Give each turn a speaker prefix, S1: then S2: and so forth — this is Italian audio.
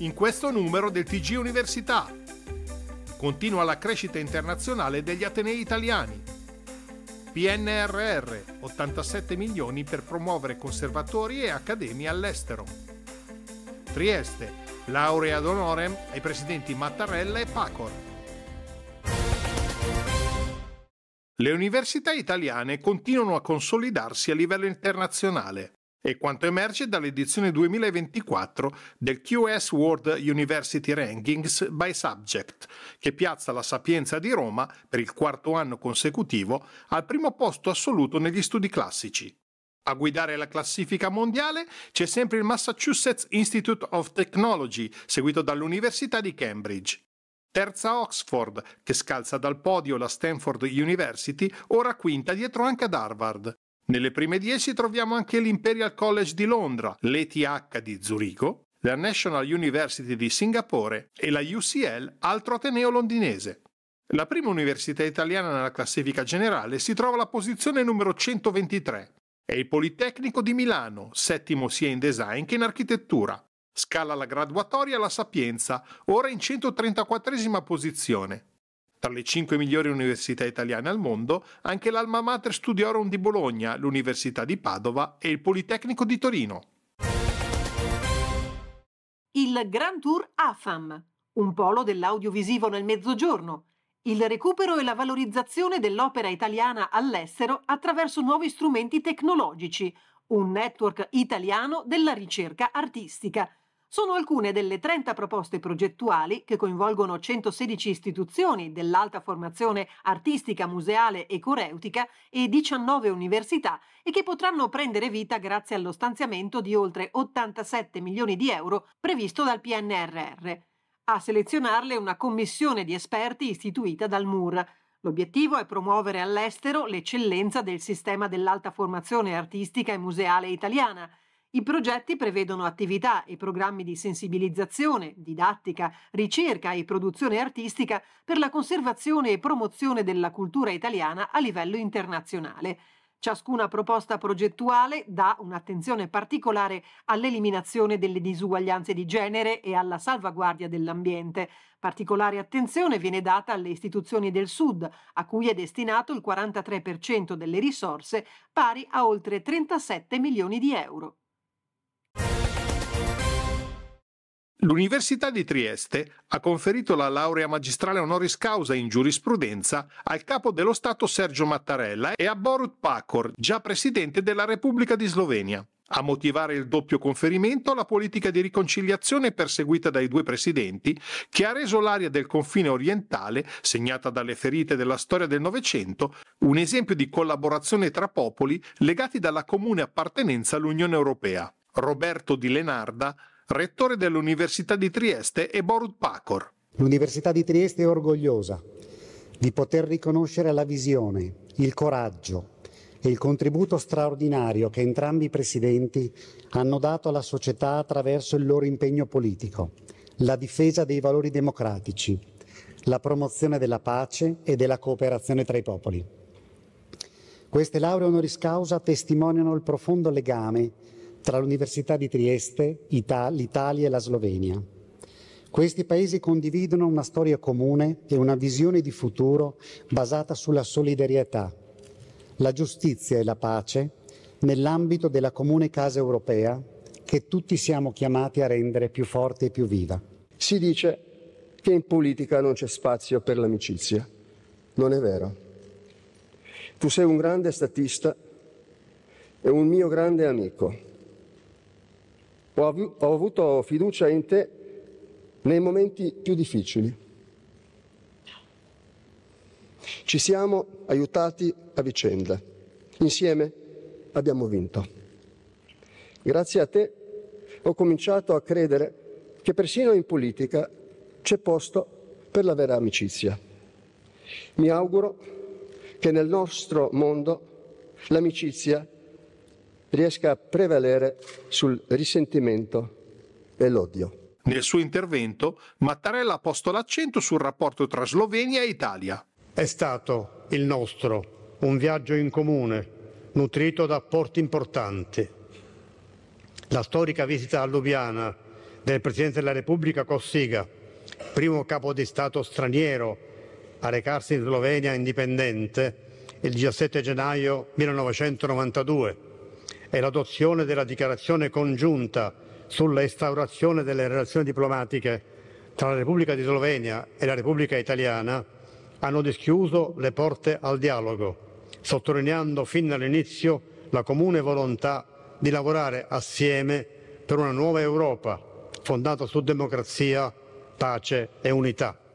S1: in questo numero del TG Università. Continua la crescita internazionale degli Atenei italiani. PNRR 87 milioni per promuovere conservatori e accademie all'estero. Trieste, laurea d'onore ai presidenti Mattarella e Pacor. Le università italiane continuano a consolidarsi a livello internazionale e quanto emerge dall'edizione 2024 del QS World University Rankings by Subject, che piazza la Sapienza di Roma, per il quarto anno consecutivo, al primo posto assoluto negli studi classici. A guidare la classifica mondiale c'è sempre il Massachusetts Institute of Technology, seguito dall'Università di Cambridge. Terza Oxford, che scalza dal podio la Stanford University, ora quinta dietro anche ad Harvard. Nelle prime 10 troviamo anche l'Imperial College di Londra, l'ETH di Zurigo, la National University di Singapore e la UCL, altro ateneo londinese. La prima università italiana nella classifica generale si trova alla posizione numero 123. È il Politecnico di Milano, settimo sia in design che in architettura. Scala la graduatoria alla Sapienza, ora in 134 posizione. Tra le cinque migliori università italiane al mondo, anche l'Alma Mater Studiorum di Bologna, l'Università di Padova e il Politecnico di Torino.
S2: Il Grand Tour AFAM, un polo dell'audiovisivo nel mezzogiorno, il recupero e la valorizzazione dell'opera italiana all'estero attraverso nuovi strumenti tecnologici, un network italiano della ricerca artistica sono alcune delle 30 proposte progettuali che coinvolgono 116 istituzioni dell'alta formazione artistica, museale e coreutica e 19 università e che potranno prendere vita grazie allo stanziamento di oltre 87 milioni di euro previsto dal PNRR. A selezionarle una commissione di esperti istituita dal MUR. L'obiettivo è promuovere all'estero l'eccellenza del sistema dell'alta formazione artistica e museale italiana i progetti prevedono attività e programmi di sensibilizzazione, didattica, ricerca e produzione artistica per la conservazione e promozione della cultura italiana a livello internazionale. Ciascuna proposta progettuale dà un'attenzione particolare all'eliminazione delle disuguaglianze di genere e alla salvaguardia dell'ambiente. Particolare attenzione viene data alle istituzioni del Sud, a cui è destinato il 43% delle risorse, pari a oltre 37 milioni di euro.
S1: L'Università di Trieste ha conferito la laurea magistrale honoris causa in giurisprudenza al capo dello Stato Sergio Mattarella e a Borut Pacor, già presidente della Repubblica di Slovenia. A motivare il doppio conferimento la politica di riconciliazione perseguita dai due presidenti, che ha reso l'area del confine orientale, segnata dalle ferite della storia del Novecento, un esempio di collaborazione tra popoli legati dalla comune appartenenza all'Unione Europea. Roberto di Lenarda rettore dell'Università di Trieste e Borut Pacor.
S3: L'Università di Trieste è orgogliosa di poter riconoscere la visione, il coraggio e il contributo straordinario che entrambi i presidenti hanno dato alla società attraverso il loro impegno politico, la difesa dei valori democratici, la promozione della pace e della cooperazione tra i popoli. Queste lauree honoris causa testimoniano il profondo legame tra l'Università di Trieste, l'Italia e la Slovenia. Questi paesi condividono una storia comune e una visione di futuro basata sulla solidarietà, la giustizia e la pace nell'ambito della comune casa europea che tutti
S4: siamo chiamati a rendere più forte e più viva. Si dice che in politica non c'è spazio per l'amicizia. Non è vero. Tu sei un grande statista e un mio grande amico ho, av- ho avuto fiducia in te nei momenti più difficili. Ci siamo aiutati a vicenda. Insieme abbiamo vinto. Grazie a te ho cominciato a credere che persino in politica c'è posto per la vera amicizia. Mi auguro che nel nostro mondo l'amicizia sia riesca a prevalere sul risentimento
S5: e l'odio.
S1: Nel suo intervento Mattarella ha posto l'accento sul rapporto tra Slovenia e Italia.
S5: È stato il nostro un viaggio in comune, nutrito da apporti importanti. La storica visita a Lubiana del Presidente della Repubblica Cossiga, primo capo di Stato straniero a recarsi in Slovenia indipendente il 17 gennaio 1992 e l'adozione della dichiarazione congiunta sulla instaurazione delle relazioni diplomatiche tra la Repubblica di Slovenia e la Repubblica italiana hanno dischiuso le porte al dialogo, sottolineando fin dall'inizio la comune volontà di lavorare assieme per una nuova Europa fondata su democrazia, pace e unità.